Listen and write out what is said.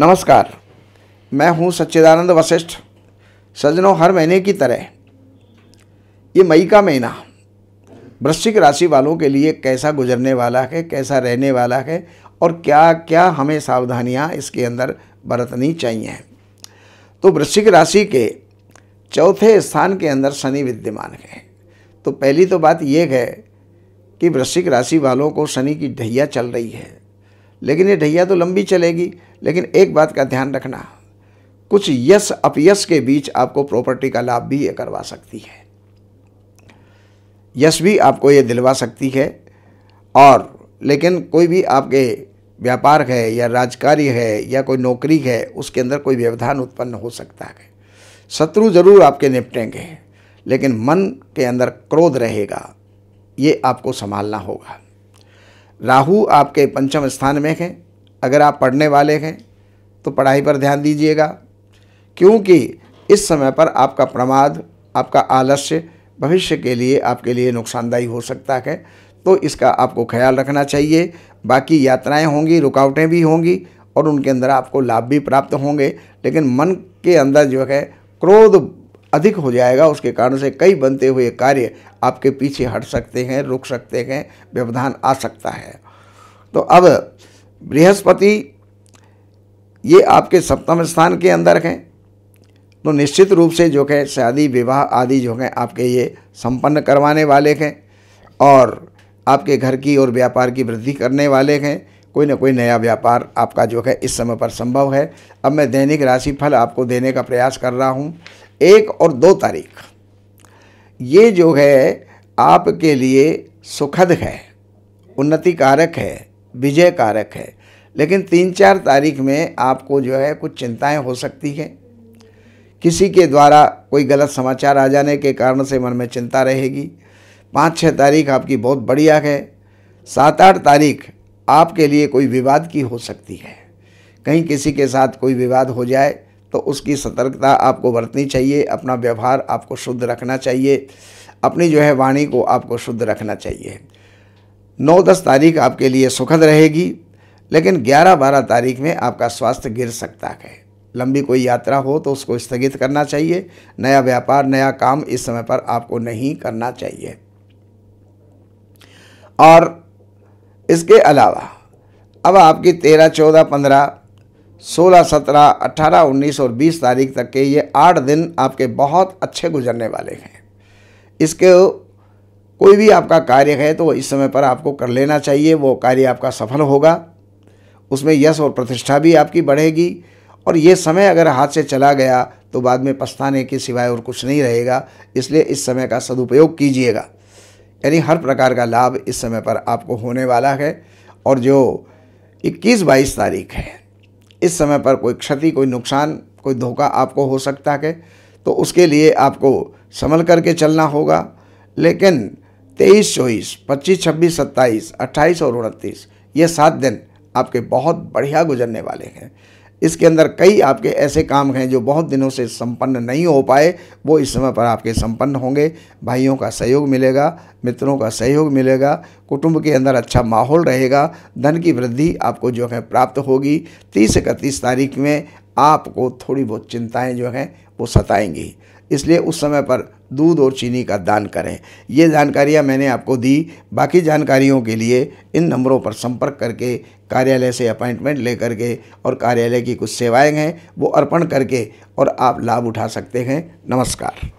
नमस्कार मैं हूं सच्चिदानंद वशिष्ठ सजनों हर महीने की तरह ये मई का महीना वृश्चिक राशि वालों के लिए कैसा गुजरने वाला है कैसा रहने वाला है और क्या क्या हमें सावधानियां इसके अंदर बरतनी चाहिए तो वृश्चिक राशि के चौथे स्थान के अंदर शनि विद्यमान है तो पहली तो बात यह है कि वृश्चिक राशि वालों को शनि की ढैया चल रही है लेकिन ये ढैया तो लंबी चलेगी लेकिन एक बात का ध्यान रखना कुछ यस अपयस के बीच आपको प्रॉपर्टी का लाभ भी ये करवा सकती है यश भी आपको ये दिलवा सकती है और लेकिन कोई भी आपके व्यापार है या राजकार्य है या कोई नौकरी है उसके अंदर कोई व्यवधान उत्पन्न हो सकता है शत्रु जरूर आपके निपटेंगे लेकिन मन के अंदर क्रोध रहेगा ये आपको संभालना होगा राहु आपके पंचम स्थान में हैं अगर आप पढ़ने वाले हैं तो पढ़ाई पर ध्यान दीजिएगा क्योंकि इस समय पर आपका प्रमाद आपका आलस्य भविष्य के लिए आपके लिए नुकसानदायी हो सकता है तो इसका आपको ख्याल रखना चाहिए बाकी यात्राएं होंगी रुकावटें भी होंगी और उनके अंदर आपको लाभ भी प्राप्त होंगे लेकिन मन के अंदर जो है क्रोध अधिक हो जाएगा उसके कारण से कई बनते हुए कार्य आपके पीछे हट सकते हैं रुक सकते हैं व्यवधान आ सकता है तो अब बृहस्पति ये आपके सप्तम स्थान के अंदर हैं तो निश्चित रूप से जो है शादी विवाह आदि जो हैं आपके ये संपन्न करवाने वाले हैं और आपके घर की और व्यापार की वृद्धि करने वाले हैं कोई ना कोई नया व्यापार आपका जो है इस समय पर संभव है अब मैं दैनिक राशि फल आपको देने का प्रयास कर रहा हूँ एक और दो तारीख ये जो है आपके लिए सुखद है उन्नति कारक है विजय कारक है लेकिन तीन चार तारीख में आपको जो है कुछ चिंताएं हो सकती हैं किसी के द्वारा कोई गलत समाचार आ जाने के कारण से मन में चिंता रहेगी पाँच छः तारीख आपकी बहुत बढ़िया है सात आठ तारीख आपके लिए कोई विवाद की हो सकती है कहीं किसी के साथ कोई विवाद हो जाए तो उसकी सतर्कता आपको बरतनी चाहिए अपना व्यवहार आपको शुद्ध रखना चाहिए अपनी जो है वाणी को आपको शुद्ध रखना चाहिए नौ दस तारीख आपके लिए सुखद रहेगी लेकिन ग्यारह बारह तारीख में आपका स्वास्थ्य गिर सकता है लंबी कोई यात्रा हो तो उसको स्थगित करना चाहिए नया व्यापार नया काम इस समय पर आपको नहीं करना चाहिए और इसके अलावा अब आपकी तेरह चौदह पंद्रह सोलह सत्रह अट्ठारह उन्नीस और बीस तारीख तक के ये आठ दिन आपके बहुत अच्छे गुजरने वाले हैं इसके कोई भी आपका कार्य है तो इस समय पर आपको कर लेना चाहिए वो कार्य आपका सफल होगा उसमें यश और प्रतिष्ठा भी आपकी बढ़ेगी और ये समय अगर हाथ से चला गया तो बाद में पछताने के सिवाय और कुछ नहीं रहेगा इसलिए इस समय का सदुपयोग कीजिएगा यानी हर प्रकार का लाभ इस समय पर आपको होने वाला है और जो 21 बाईस तारीख है इस समय पर कोई क्षति कोई नुकसान कोई धोखा आपको हो सकता है तो उसके लिए आपको संभल करके चलना होगा लेकिन तेईस चौबीस पच्चीस छब्बीस सत्ताईस अट्ठाईस और उनतीस ये सात दिन आपके बहुत बढ़िया गुजरने वाले हैं इसके अंदर कई आपके ऐसे काम हैं जो बहुत दिनों से संपन्न नहीं हो पाए वो इस समय पर आपके संपन्न होंगे भाइयों का सहयोग मिलेगा मित्रों का सहयोग मिलेगा कुटुंब के अंदर अच्छा माहौल रहेगा धन की वृद्धि आपको जो है प्राप्त होगी तीस इकतीस तारीख में आपको थोड़ी बहुत चिंताएँ जो हैं वो सताएंगी इसलिए उस समय पर दूध और चीनी का दान करें ये जानकारियाँ मैंने आपको दी बाकी जानकारियों के लिए इन नंबरों पर संपर्क करके कार्यालय से अपॉइंटमेंट ले करके और कार्यालय की कुछ सेवाएं हैं वो अर्पण करके और आप लाभ उठा सकते हैं नमस्कार